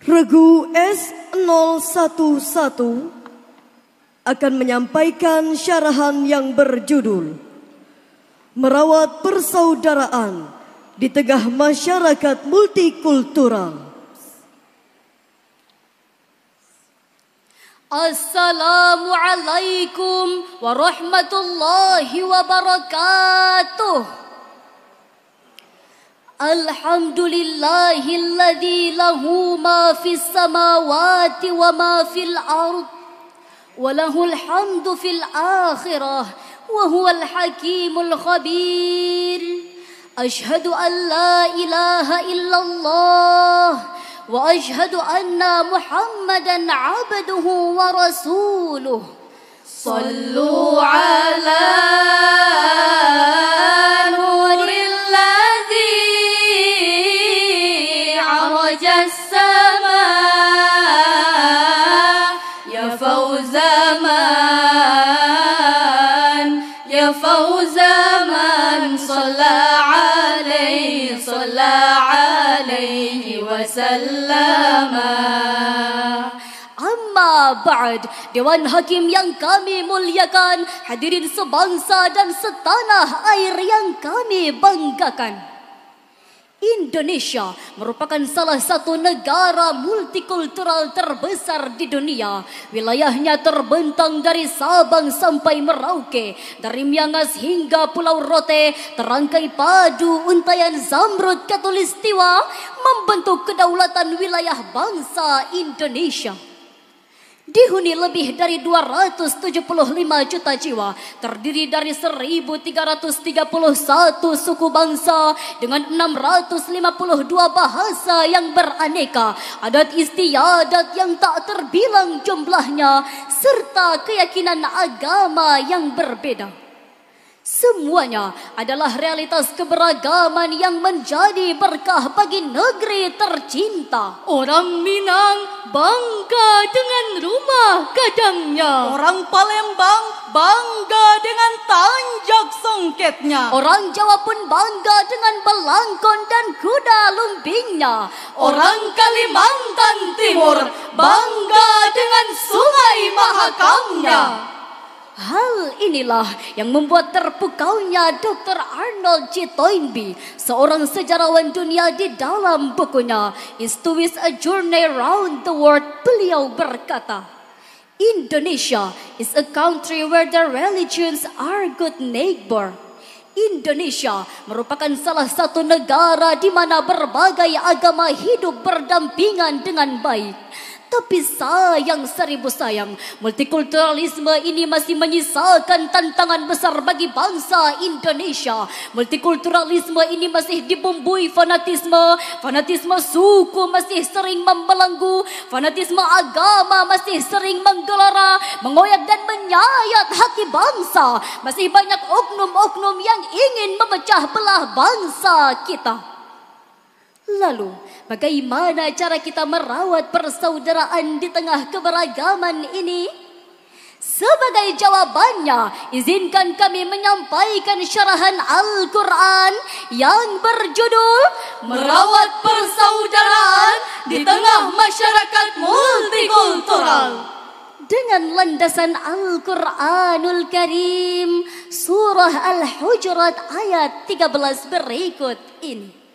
Regu S011 akan menyampaikan syarahan yang berjudul Merawat Persaudaraan di Tengah Masyarakat Multikultural. Assalamualaikum warahmatullahi wabarakatuh. الحمد لله الذي له ما في السماوات وما في الأرض وله الحمد في الآخرة وهو الحكيم الخبير أشهد أن لا إله إلا الله وأشهد أن محمدا عبده ورسوله صلوا على صلى عليه وسلم Dewan Hakim yang kami muliakan, hadirin sebangsa dan setanah air yang kami banggakan. Indonesia merupakan salah satu negara multikultural terbesar di dunia. Wilayahnya terbentang dari Sabang sampai Merauke, dari Miangas hingga Pulau Rote, terangkai padu untayan Zamrud Katulistiwa membentuk kedaulatan wilayah bangsa Indonesia dihuni lebih dari 275 juta jiwa terdiri dari 1331 suku bangsa dengan 652 bahasa yang beraneka adat istiadat yang tak terbilang jumlahnya serta keyakinan agama yang berbeda Semuanya adalah realitas keberagaman yang menjadi berkah bagi negeri tercinta. Orang Minang bangga dengan rumah gadangnya. Orang Palembang bangga dengan tanjak songketnya. Orang Jawa pun bangga dengan belangkon dan kuda lumbingnya. Orang Kalimantan Timur bangga dengan sungai Mahakamnya. Hal inilah yang membuat terpukaunya Dr. Arnold G. Toynbee, seorang sejarawan dunia di dalam bukunya Institutes a Journey Round the World. Beliau berkata, Indonesia is a country where the religions are good neighbor. Indonesia merupakan salah satu negara di mana berbagai agama hidup berdampingan dengan baik. tapi sayang seribu sayang. Multikulturalisme ini masih menyisakan tantangan besar bagi bangsa Indonesia. Multikulturalisme ini masih dibumbui fanatisme. Fanatisme suku masih sering membelenggu. Fanatisme agama masih sering menggelora, mengoyak dan menyayat hati bangsa. Masih banyak oknum-oknum yang ingin memecah belah bangsa kita. Lalu, bagaimana cara kita merawat persaudaraan di tengah keberagaman ini? Sebagai jawabannya, izinkan kami menyampaikan syarahan Al-Quran yang berjudul Merawat Persaudaraan di Tengah Masyarakat Multikultural. Dengan landasan Al-Quranul Karim, Surah Al-Hujurat ayat 13 berikut ini.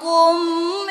ربكم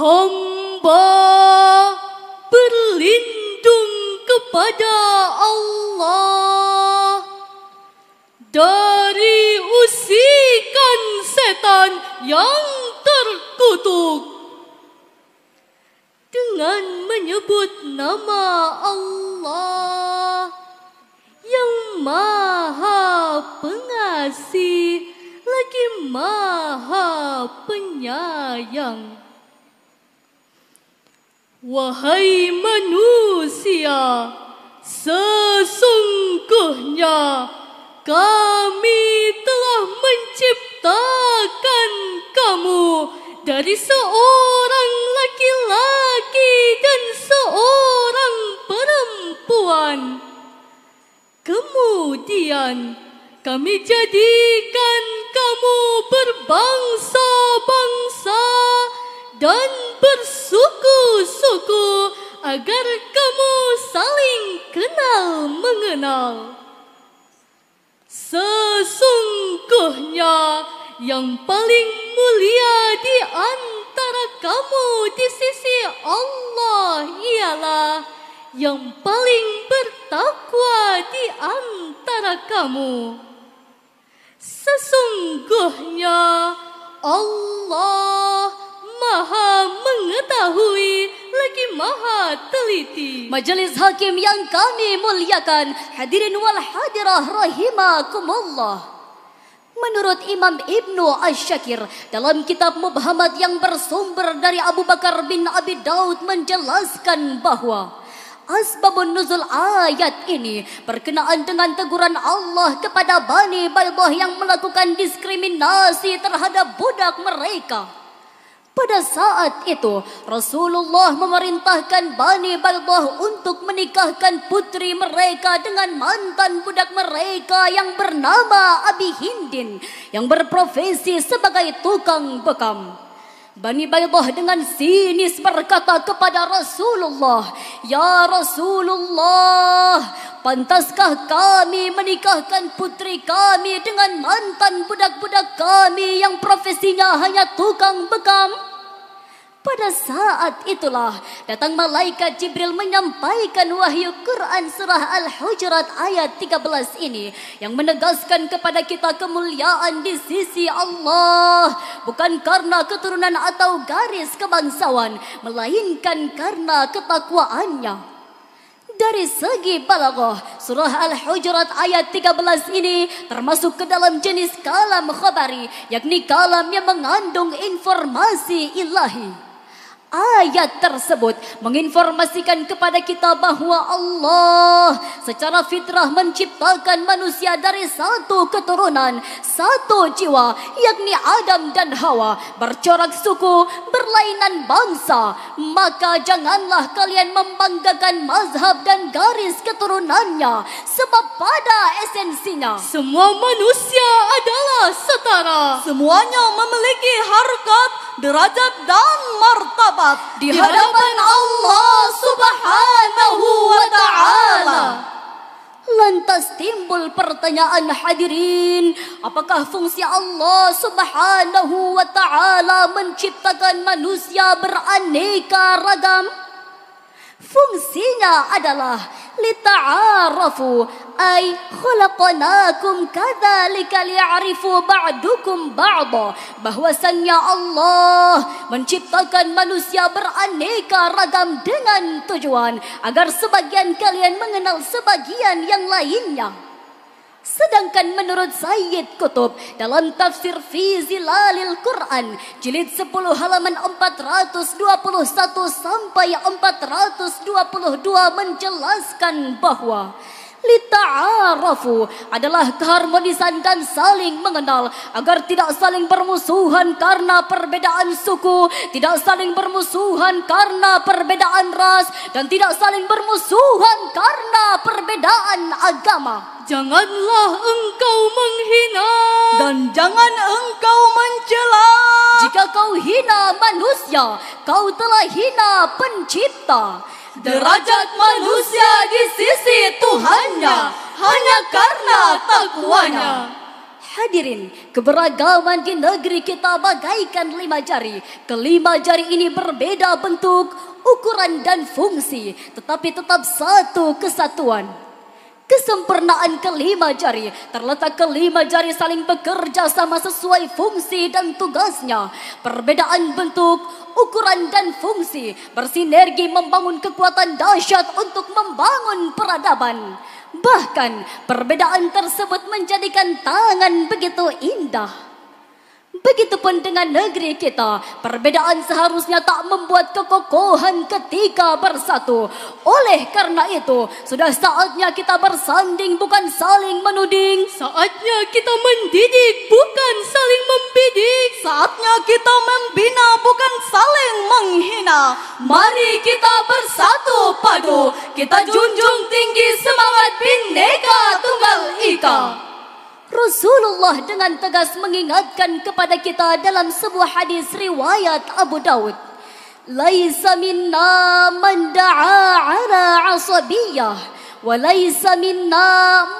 Hamba berlindung kepada Allah dari usikan setan yang terkutuk dengan menyebut nama Allah yang maha pengasih lagi maha penyayang. Wahai manusia, sesungguhnya kami telah menciptakan kamu dari seorang laki-laki dan seorang perempuan. Kemudian kami jadikan kamu berbangsa-bangsa dan bersuku-suku agar kamu saling kenal mengenal. Sesungguhnya yang paling mulia di antara kamu di sisi Allah ialah yang paling bertakwa di antara kamu. Sesungguhnya Allah maha mengetahui lagi maha teliti. Majlis hakim yang kami muliakan, hadirin wal hadirah rahimakumullah. Menurut Imam Ibn Ash-Shakir dalam kitab Mubhamat yang bersumber dari Abu Bakar bin Abi Daud menjelaskan bahawa Asbabun nuzul ayat ini berkenaan dengan teguran Allah kepada Bani Baibah yang melakukan diskriminasi terhadap budak mereka. Pada saat itu Rasulullah memerintahkan Bani Baldah untuk menikahkan putri mereka dengan mantan budak mereka yang bernama Abi Hindin yang berprofesi sebagai tukang bekam. Bani Baydah dengan sinis berkata kepada Rasulullah, "Ya Rasulullah, pantaskah kami menikahkan putri kami dengan mantan budak-budak kami yang profesinya hanya tukang bekam?" Pada saat itulah datang malaikat Jibril menyampaikan wahyu Quran surah Al-Hujurat ayat 13 ini yang menegaskan kepada kita kemuliaan di sisi Allah bukan karena keturunan atau garis kebangsawan melainkan karena ketakwaannya. Dari segi balaghah, surah Al-Hujurat ayat 13 ini termasuk ke dalam jenis kalam khabari, yakni kalam yang mengandung informasi ilahi ayat tersebut menginformasikan kepada kita bahwa Allah secara fitrah menciptakan manusia dari satu keturunan, satu jiwa yakni Adam dan Hawa bercorak suku, berlainan bangsa. Maka janganlah kalian membanggakan mazhab dan garis keturunannya sebab pada esensinya semua manusia adalah setara. Semuanya memiliki harkat derajat dan martabat di hadapan Allah Subhanahu wa taala. Lantas timbul pertanyaan hadirin, apakah fungsi Allah Subhanahu wa taala menciptakan manusia beraneka ragam? fungsinya adalah lita'arafu ay khulaqnakum kadzalika li'arifu ba'dukum ba'dha bahwasanya Allah menciptakan manusia beraneka ragam dengan tujuan agar sebagian kalian mengenal sebagian yang lainnya Sedangkan menurut Sayyid Qutb dalam tafsir Fi Zilalil Quran jilid 10 halaman 421 sampai 422 menjelaskan bahawa Lita'arafu adalah keharmonisan dan saling mengenal agar tidak saling bermusuhan karena perbedaan suku, tidak saling bermusuhan karena perbedaan ras dan tidak saling bermusuhan karena perbedaan agama. Janganlah engkau menghina dan jangan engkau mencela. Jika kau hina manusia, kau telah hina pencipta. Derajat manusia di sisi Tuhannya hanya karena takwanya. Hadirin, keberagaman di negeri kita bagaikan lima jari. Kelima jari ini berbeda bentuk, ukuran dan fungsi, tetapi tetap satu kesatuan kesempurnaan kelima jari terletak kelima jari saling bekerja sama sesuai fungsi dan tugasnya perbedaan bentuk ukuran dan fungsi bersinergi membangun kekuatan dahsyat untuk membangun peradaban bahkan perbedaan tersebut menjadikan tangan begitu indah Begitupun dengan negeri kita, perbedaan seharusnya tak membuat kekokohan ketika bersatu. Oleh karena itu, sudah saatnya kita bersanding bukan saling menuding. Saatnya kita mendidik bukan saling membidik. Saatnya kita membina bukan saling menghina. Mari kita bersatu padu, kita junjung tinggi semangat bineka tunggal ika. Rasulullah dengan tegas mengingatkan kepada kita dalam sebuah hadis riwayat Abu Dawud. Laisa minna man da'a ala asabiyah. Walaisa minna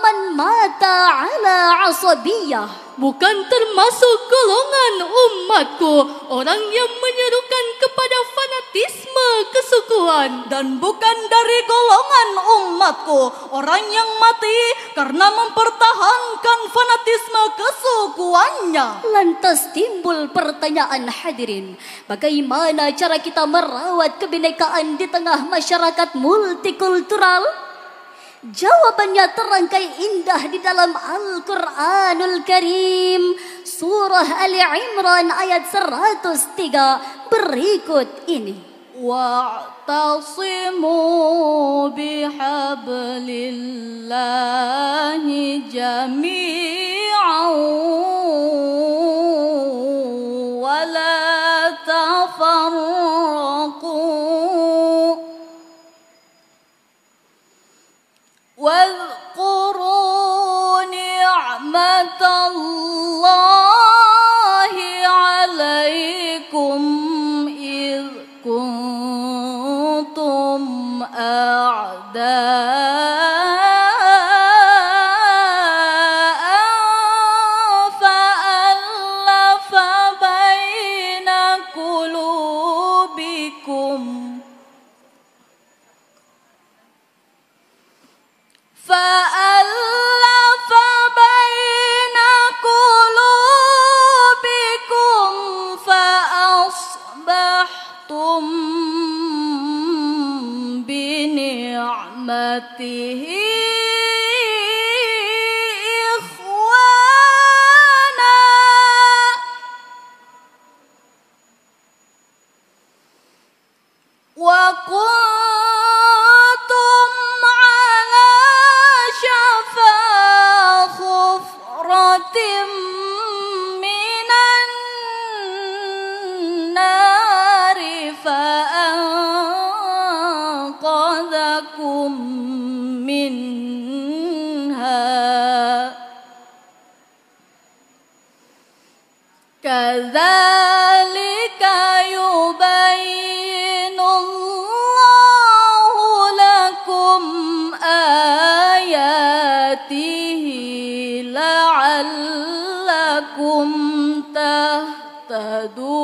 man mata ala asabiyah bukan termasuk golongan umatku orang yang menyerukan kepada fanatisme kesukuan dan bukan dari golongan umatku orang yang mati karena mempertahankan fanatisme kesukuannya lantas timbul pertanyaan hadirin bagaimana cara kita merawat kebinekaan di tengah masyarakat multikultural Jawabannya terangkai indah di dalam Al-Quranul Karim. Surah Ali Imran ayat 103 berikut ini. Wa'tasimu bihablillahi jami'an walaikum. رحمة الله أَخْطَأْتُمْ بِنِعْمَتِهِ كذلك يبين الله لكم آياته لعلكم تهتدون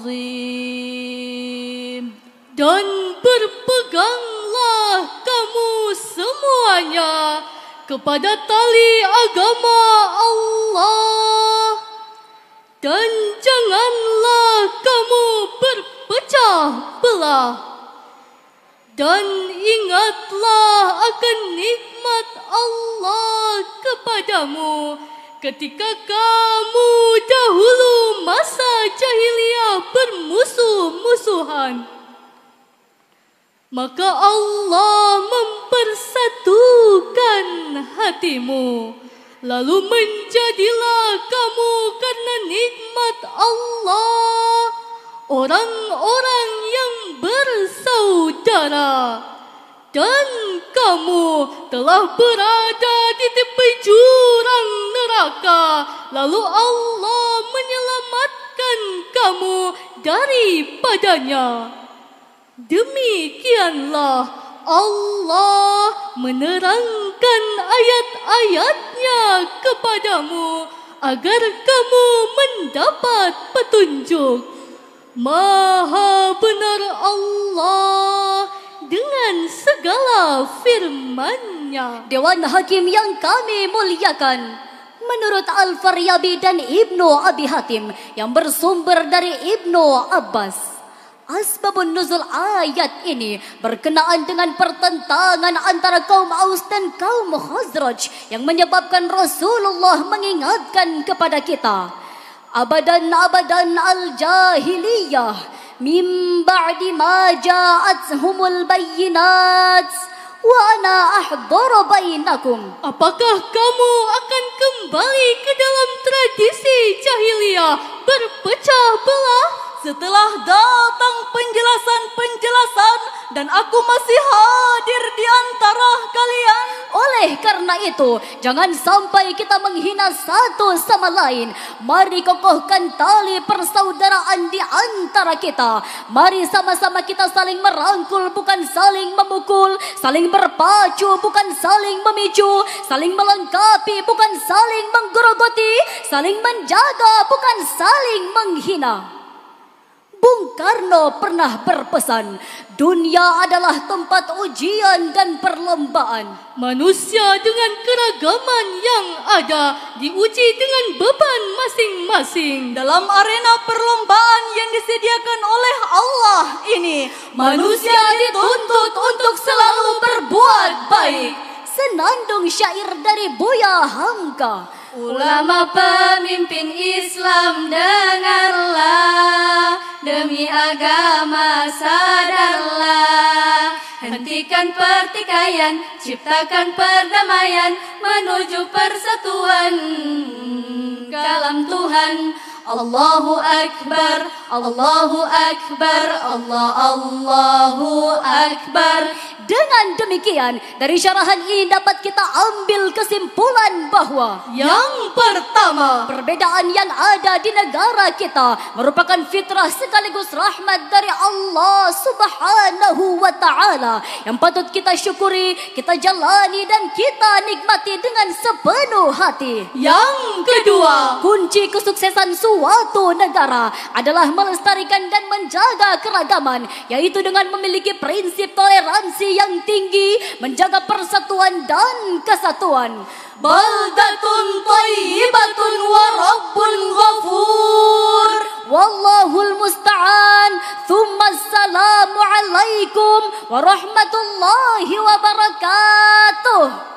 azim dan berpeganglah kamu semuanya kepada tali agama Allah dan janganlah kamu berpecah belah dan ingatlah akan nikmat Allah kepadamu Ketika kamu dahulu masa jahiliyah bermusuh-musuhan, maka Allah mempersatukan hatimu. Lalu menjadilah kamu karena nikmat Allah orang-orang yang bersaudara. Bersaudara dan kamu telah berada di tepi jurang neraka. Lalu Allah menyelamatkan kamu daripadanya. Demikianlah Allah menerangkan ayat-ayatnya kepadamu agar kamu mendapat petunjuk. Maha benar Allah dengan segala firman-Nya. Dewan Hakim yang kami muliakan, menurut Al-Faryabi dan Ibnu Abi Hatim yang bersumber dari Ibnu Abbas, Asbabun nuzul ayat ini berkenaan dengan pertentangan antara kaum Aus dan kaum Khazraj yang menyebabkan Rasulullah mengingatkan kepada kita abadan abadan al jahiliyah min ba'di ma ja'athumul bayyinat wa ana ahdhar bainakum apakah kamu akan kembali ke dalam tradisi jahiliyah berpecah belah Setelah datang penjelasan-penjelasan dan aku masih hadir di antara kalian. Oleh karena itu, jangan sampai kita menghina satu sama lain. Mari kokohkan tali persaudaraan di antara kita. Mari sama-sama kita saling merangkul bukan saling memukul, saling berpacu bukan saling memicu, saling melengkapi bukan saling menggerogoti, saling menjaga bukan saling menghina. Bung Karno pernah berpesan, dunia adalah tempat ujian dan perlombaan. Manusia dengan keragaman yang ada diuji dengan beban masing-masing. Dalam arena perlombaan yang disediakan oleh Allah ini, manusia, manusia dituntut untuk selalu berbuat baik. Senandung syair dari Buya Hamka. Ulama pemimpin Islam dengarlah demi agama sadarlah Hentikan pertikaian, ciptakan perdamaian Menuju persatuan kalam Tuhan Allahu Akbar, Allahu Akbar, Allah Allahu Akbar Dengan demikian, dari syarahan ini dapat kita ambil kesimpulan bahawa yang pertama, perbedaan yang ada di negara kita merupakan fitrah sekaligus rahmat dari Allah Subhanahu wa taala yang patut kita syukuri, kita jalani dan kita nikmati dengan sepenuh hati. Yang kedua, kunci kesuksesan suatu negara adalah melestarikan dan menjaga keragaman yaitu dengan memiliki prinsip toleransi yang tinggi menjaga persatuan dan kesatuan baldatun thayyibatun wa rabbun ghafur wallahul musta'an thumma assalamu alaikum warahmatullahi wabarakatuh